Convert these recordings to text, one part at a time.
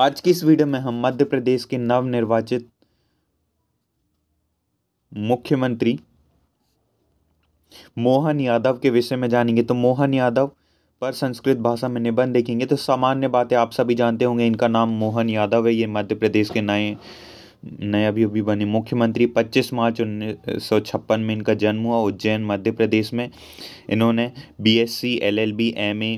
आज की इस वीडियो में हम मध्य प्रदेश के नवनिर्वाचित मुख्यमंत्री मोहन यादव के विषय में जानेंगे तो मोहन यादव पर संस्कृत भाषा में निबंध देखेंगे तो सामान्य बातें आप सभी जानते होंगे इनका नाम मोहन यादव है ये मध्य प्रदेश के नए नए अभी अभी बने मुख्यमंत्री 25 मार्च उन्नीस में इनका जन्म हुआ उज्जैन मध्य प्रदेश में इन्होंने BSc LLB MA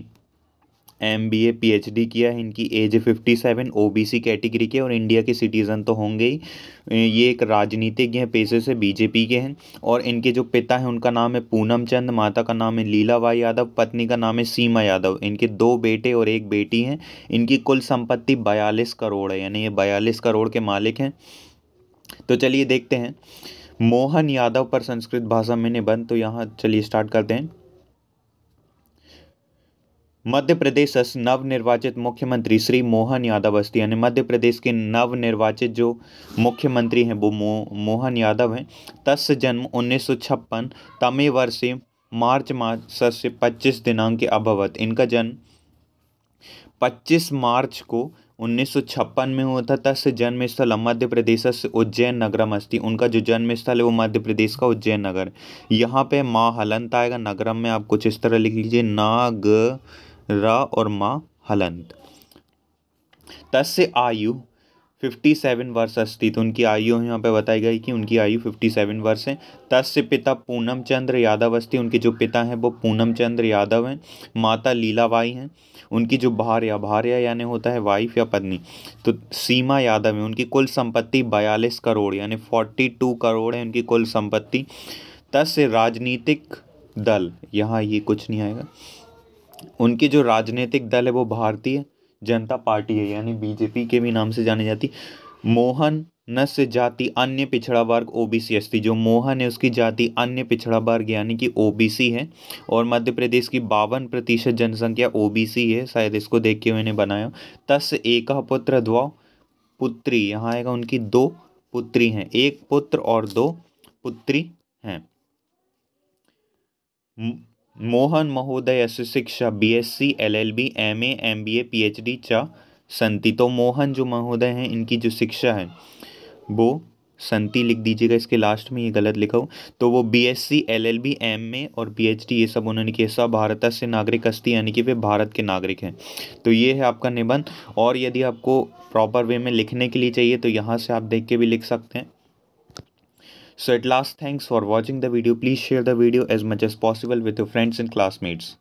M B A P H D किया है इनकी age fifty seven O B C category के और इंडिया के सिटीज़न तो होंगे ही ये एक राजनीतिज्ञ हैं पेशे से बीजेपी के हैं और इनके जो पिता हैं उनका नाम है पूनम चंद माता का नाम है लीलाबाई यादव पत्नी का नाम है सीमा यादव इनके दो बेटे और एक बेटी हैं इनकी कुल संपत्ति बयालीस करोड़ है यानी ये बयालीस करोड़ के मालिक हैं तो चलिए देखते हैं मोहन यादव पर संस्कृत भाषा में निबंध तो यहाँ चलिए स्टार्ट करते हैं मध्य प्रदेश नवनिर्वाचित मुख्यमंत्री श्री मोहन यादव अस्थि यानी मध्य प्रदेश के नव निर्वाचित जो मुख्यमंत्री हैं वो मो, मोहन यादव हैं तस् जन्म उन्नीस सौ छप्पन तमे वर्ष मार्च मास से पच्चीस दिनांक के अभवत इनका जन्म पच्चीस मार्च को उन्नीस सौ छप्पन में हुआ था तस् जन्म स्थल मध्य प्रदेश से उज्जैन नगरम अस्थि उनका जो जन्म स्थल है वो मध्य प्रदेश का उज्जैन नगर यहाँ पे माँ हलंत आएगा नगरम में आप कुछ इस तरह लिख लीजिए नाग रा और मा हलंत तस्य आयु 57 वर्ष अस्थि तो उनकी आयु यहाँ पे बताई गई कि उनकी आयु 57 वर्ष है तस्य पिता पूनम चंद्र यादव अस्थि उनके जो पिता हैं वो पूनम चंद्र यादव हैं माता लीलाबाई हैं उनकी जो भार्या भार्या यानी होता है वाइफ या पत्नी तो सीमा यादव है उनकी कुल संपत्ति बयालीस करोड़ यानी फोर्टी टू करोड़ है उनकी कुल संपत्ति तस्य राजनीतिक दल यहाँ ये कुछ नहीं आएगा उनकी जो राजनीतिक दल है वो भारतीय जनता पार्टी है यानी बीजेपी के भी नाम से जानी जाती मोहन नस्य जाति अन्य पिछड़ा वर्ग O B C S T जो मोहन है उसकी जाति अन्य पिछड़ा वर्ग यानी कि ओ बी सी है और मध्य प्रदेश की बावन प्रतिशत जनसंख्या ओ बी सी है शायद इसको देख के मैंने बनाया तस् एक पुत्र द्वा पुत्री यहाँ आएगा उनकी दो पुत्री हैं एक पुत्र और दो पुत्री हैं मोहन महोदयस्य शिक्षा B S C L L B M A M B A P H D चा संति तो मोहन जो महोदय हैं इनकी जो शिक्षा है वो संति लिख दीजिएगा इसके लास्ट में ये गलत लिखा हो तो वो B S C L L B M A और पी एच डी ये सब उन्होंने किया सब भारत से नागरिक अस्थि यानी कि वे भारत के नागरिक हैं तो ये है आपका निबंध और यदि आपको प्रॉपर वे में लिखने के लिए चाहिए तो यहाँ से आप देख के भी लिख सकते हैं So at last thanks for watching the video. Please share the video as much as possible with your friends and classmates.